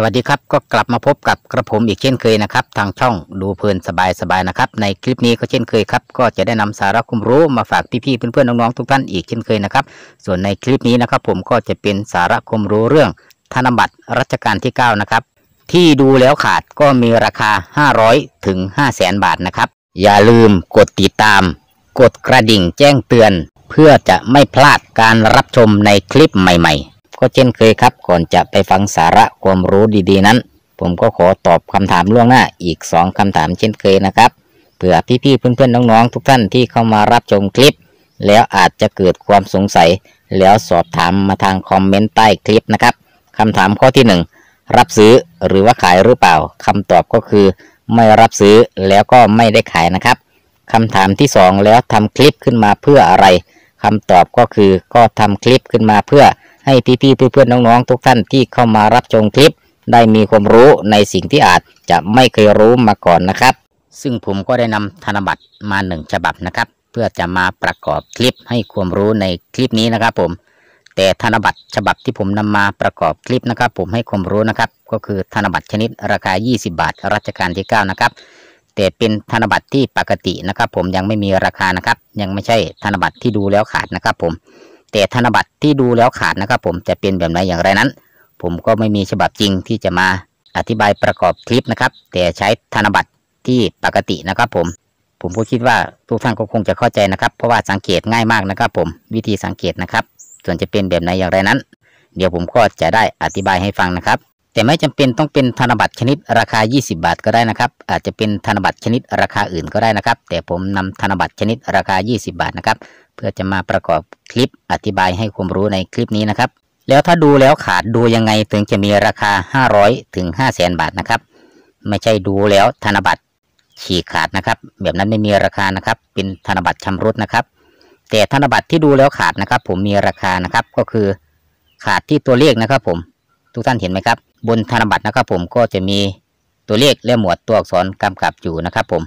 สวัสดีครับ ก็กลับมาพบกับกระผมอีกเช่นเคยนะครับ ทางช่องดูเพลินสบายสบายนะครับในคลิปนี้ก็เช่นเคยครับ ก็จะได้นำสาระความรู้มาฝากพี่ๆเพื่อนๆน้องๆทุกท่านอีกเช่นเคยนะครับส่วนในคลิปนี้นะครับผมก็จะเป็นสาระความรู้เรื่องธนบัตรรัชกาลที่9นะครับที่ดูแล้วขาดก็มีราคา 500ถึง5 0 0แสนบาทนะครับอย่าลืมกดติดตาม กดกระดิ่งแจ้งเตือน เพื่อจะไม่พลาดการรับชมในคลิปใหม่ ๆก็เช่นเคยครับ ก่อนจะไปฟังสาระความรู้ดี ๆ นั้น ผมก็ขอตอบคำถามล่วงหน้าอีก 2 คำถามเช่นเคยนะครับ เผื่อพี่ๆเพื่อนๆน้องๆ ทุกท่านที่เข้ามารับชมคลิป แล้วอาจจะเกิดความสงสัย แล้วสอบถามมาทางคอมเมนต์ใต้คลิปนะครับ คำถามข้อที่ 1 รับซื้อหรือว่าขายหรือเปล่า คำตอบก็คือ ไม่รับซื้อแล้วก็ไม่ได้ขายนะครับคำถามที่ 2 แล้วทำคลิปขึ้นมาเพื่ออะไรคำตอบก็คือก็ทำคลิปขึ้นมาเพื่อให้พี่ๆ เพื่อนๆ น้องๆ ทุกท่านที่เข้ามารับชมคลิป ได้มีความรู้ในสิ่งที่อาจจะไม่เคยรู้มาก่อนนะครับ ซึ่งผมก็ได้นำธนบัตรมาหนึ่งฉบับนะครับ เพื่อจะมาประกอบคลิปให้ความรู้ในคลิปนี้นะครับ ผม แต่ธนบัตรฉบับที่ผมนำมาประกอบคลิปนะครับ ผมให้ความรู้นะครับ ก็คือธนบัตรชนิดราคา 20 บาทรัชกาลที่ 9 นะครับแต่เป็นธนบัตรที่ปกตินะครับ ผมยังไม่มีราคานะครับยังไม่ใช่ธนบัตรที่ดูแล้วขาดนะครับ ผมแต่ธนบัตรที่ดูแล้วขาดนะครับ ผมจะเป็นแบบไหนอย่างไรนั้น ผมก็ไม่มีฉบับจริงที่จะมาอธิบายประกอบคลิปนะครับ แต่ใช้ธนบัตรที่ปกตินะครับผม ผมก็คิดว่าทุกท่านก็คงจะเข้าใจนะครับเพราะว่าสังเกตง่ายมากนะครับ ผมวิธีสังเกตนะครับส่วนจะเป็นแบบไหนอย่างไรนั้น เดี๋ยวผมก็จะได้อธิบายให้ฟังนะครับแต่ไม่จำเป็นต้องเป็นธนบัตรชนิดราคา 20 บาทก็ได้นะครับ อาจจะเป็นธนบัตรชนิดราคาอื่นก็ได้นะครับ แต่ผมนำธนบัตรชนิดราคา 20 บาทนะครับ เพื่อจะมาประกอบคลิปอธิบายให้ความรู้ในคลิปนี้นะครับ แล้วถ้าดูแล้วขาดดูยังไง ถึงจะมีราคา 500 ถึง 5 0 0 0 0บาทนะครับ ไม่ใช่ดูแล้วธนบัตรฉีกขาดนะครับ แบบนั้นไม่มีราคานะครับ เป็นธนบัตรชำรุดนะครับ แต่ธนบัตรที่ดูแล้วขาดนะครับ ผมมีราคานะครับ ก็คือ ขาดที่ตัวเลขนะครับผมทุกท่านเห็นไหมครับบนธนบัตรนะครับ ผมก็จะมีตัวเลขและหมวดตัวอักษรกำกับอยู่นะครับ ผม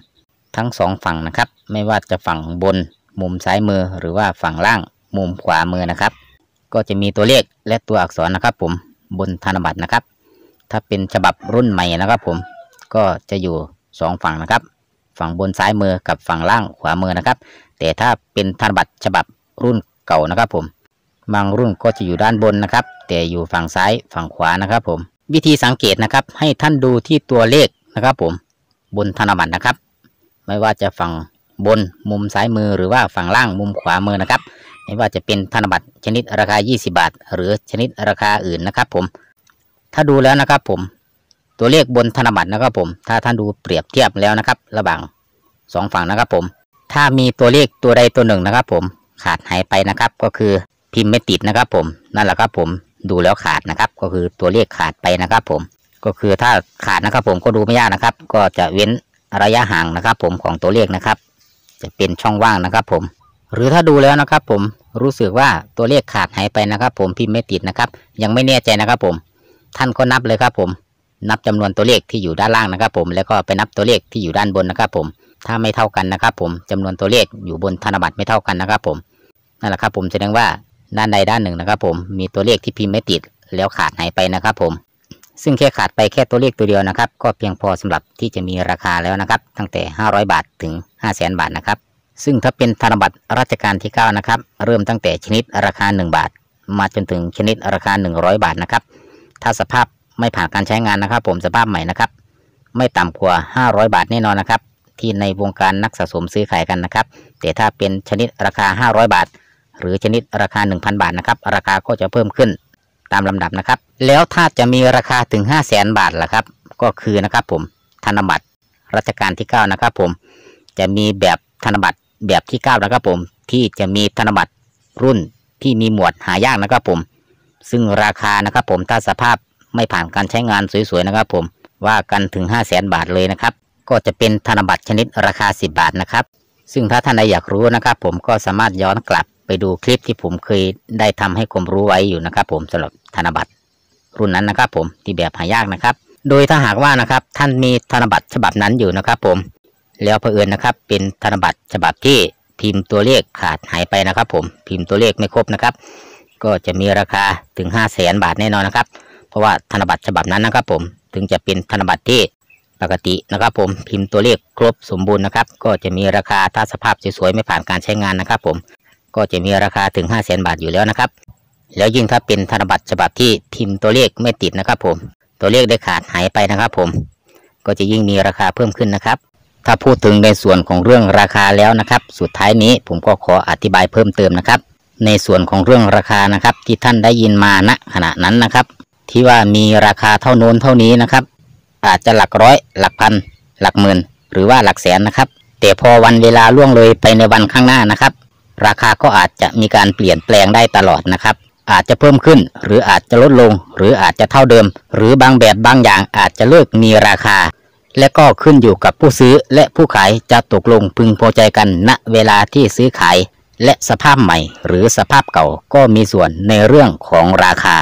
ทั้งสองฝั่งนะครับ ไม่ว่าจะฝั่งบนมุมซ้ายมือหรือว่าฝั่งล่างมุมขวามือนะครับ ก็จะมีตัวเลขและตัวอักษรนะครับ ผมบนธนบัตรนะครับ ถ้าเป็นฉบับรุ่นใหม่นะครับ ผมก็จะอยู่ 2 ฝั่งนะครับ ฝั่งบนซ้ายมือกับฝั่งล่างขวามือนะครับ แต่ถ้าเป็นธนบัตรฉบับรุ่นเก่านะครับผมบางรุ่นก็จะอยู่ด้านบนนะครับ แต่อยู่ฝั่งซ้ายฝั่งขวานะครับ ผม วิธีสังเกตนะครับ ให้ท่านดูที่ตัวเลขนะครับผม บนธนบัตรนะครับ ไม่ว่าจะฝั่งบนมุมซ้ายมือหรือว่าฝั่งล่างมุมขวามือนะครับ ไม่ว่าจะเป็นธนบัตรชนิดราคา 20 บาท หรือชนิดราคาอื่นนะครับ ผม ถ้าดูแล้วนะครับผมตัวเลขบนธนบัตรนะครับผม ถ้าท่านดูเปรียบเทียบแล้วนะครับ ระหว่าง 2 ฝั่งนะครับ ผม ถ้ามีตัวเลขตัวใดตัวหนึ่งนะครับ ผมขาดหายไปนะครับก็คือพิมพ์ไม่ติดนะครับ ผม นั่นแหละครับผม ดูแล้วขาดนะครับ ก็คือตัวเลขขาดไปนะครับ ผม ก็คือถ้าขาดนะครับ ผม ก็ดูไม่ยากนะครับ ก็จะเว้นระยะห่างนะครับ ผมของตัวเลขนะครับ จะเป็นช่องว่างนะครับ ผม หรือถ้าดูแล้วนะครับ ผม รู้สึกว่าตัวเลขขาดหายไปนะครับ ผม พิมพ์ไม่ติดนะครับ ยังไม่แน่ใจนะครับ ผม ท่านก็นับเลยครับ ผม นับจำนวนตัวเลขที่อยู่ด้านล่างนะครับ ผม แล้วก็ไปนับตัวเลขที่อยู่ด้านบนนะครับ ผม ถ้าไม่เท่ากันนะครับ ผมจำนวนตัวเลขอยู่บนธนบัตรไม่เท่ากันนะครับ ผม นั่นแหละครับผมแสดงว่าด้านใดด้านหนึ่งนะครับผมมีตัวเลขที่พิมพ์ไม่ติด แล้วขาดหายไปนะครับผมซึ่งแค่ขาดไปแค่ตัวเลขตัวเดียวนะครับ ก็เพียงพอสำหรับที่จะมีราคาแล้วนะครับ ตั้งแต่ 500 บาทถึง 5 0 0 0 0นบาทนะครับซึ่งถ้าเป็นธนบัตรราชการที่ 9 นะครับ เริ่มตั้งแต่ชนิดราคา 1 บาท มาจนถึงชนิดราคา 100 บาทนะครับ ถ้าสภาพไม่ผ่านการใช้งานนะครับ ผมสภาพใหม่นะครับ ไม่ต่ำกว่า500 บาทแน่นอนนะครับที่ในวงการนักสะสมซื้อขายกันนะครับ แต่ถ้าเป็นชนิดราคา 500 บาทหรือชนิดราคา 1,000 บาทนะครับ ราคาก็จะเพิ่มขึ้นตามลำดับนะครับ แล้วถ้าจะมีราคาถึง5 0 0แสนบาทล่ะครับ ก็คือนะครับ ผมธนบัตรรัชกาลที่9นะครับผม จะมีแบบธนบัตรแบบที่9นะครับผมที่จะมีธนบัตรรุ่นที่มีหมวดหายากนะครับผมซึ่งราคานะครับผมถ้าสภาพไม่ผ่านการใช้งานสวยๆนะครับ ผม ว่ากันถึง5 0 0แสนบาทเลยนะครับ ก็จะเป็นธนบัตรชนิดราคา 10 บาทนะครับซึ่งถ้าท่านใดอยากรู้นะครับ ผมก็สามารถย้อนกลับไปดูคลิปที่ผมเคยได้ทำให้ความรู้ไว้อยู่นะครับ ผมสำหรับธนบัตรรุ่นนั้นนะครับ ผมที่แบบหายากนะครับ โดยถ้าหากว่านะครับท่านมีธนบัตรฉบับนั้นอยู่นะครับ ผมแล้วเผอิญนะครับ เป็นธนบัตรฉบับที่พิมพ์ตัวเลขขาดหายไปนะครับ ผมพิมพ์ตัวเลขไม่ครบนะครับ ก็จะมีราคาถึง5้าแสนบาทแน่นอนนะครับ เพราะว่าธนบัตรฉบับนั้นนะครับ ผมถึงจะเป็นธนบัตรที่ปกตินะครับผมพิมพ์ตัวเลขครบสมบูรณ์นะครับ ก็จะมีราคาถ้าสภาพสวยๆไม่ผ่านการใช้งานนะครับ ผมก็จะมีราคาถึง5 0 0 0 0นบาทอยู่แล้วนะครับ แล้วยิ่งถ้าเป็นธนบัตรฉบับที่พิมพ์ตัวเลขไม่ติดนะครับ ผม ตัวเลขได้ขาดหายไปนะครับ ผม ก็จะยิ่งมีราคาเพิ่มขึ้นนะครับ ถ้าพูดถึงในส่วนของเรื่องราคาแล้วนะครับ สุดท้ายนี้ผมก็ขออธิบายเพิ่มเติมนะครับ ในส่วนของเรื่องราคานะครับ ที่ท่านได้ยินมาณขณะนั้นนะครับ ที่ว่ามีราคาเท่าโน้นเท่านี้นะครับอาจจะหลักร้อยหลักพันหลักหมื่น หรือว่าหลักแสนนะครับ แต่พอวันเวลาล่วงเลยไปในวันข้างหน้านะครับ ราคาก็อาจจะมีการเปลี่ยนแปลงได้ตลอดนะครับ อาจจะเพิ่มขึ้นหรืออาจจะลดลง หรืออาจจะเท่าเดิม หรือบางแบบบางอย่างอาจจะเลิกมีราคา และก็ขึ้นอยู่กับผู้ซื้อและผู้ขายจะตกลงพึงพอใจกันณเวลาที่ซื้อขาย และสภาพใหม่ หรือสภาพเก่าก็มีส่วนในเรื่องของราคา